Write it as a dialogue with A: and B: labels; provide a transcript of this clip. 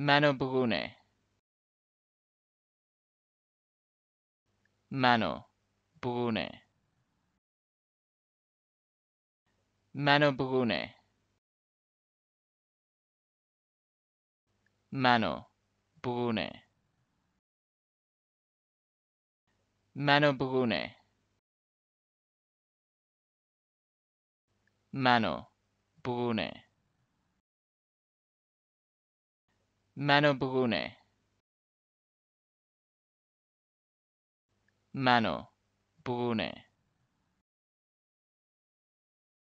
A: Mano Brune Mano Brune Mano Brune Mano Brune Mano Brune Mano brune. Mano Brune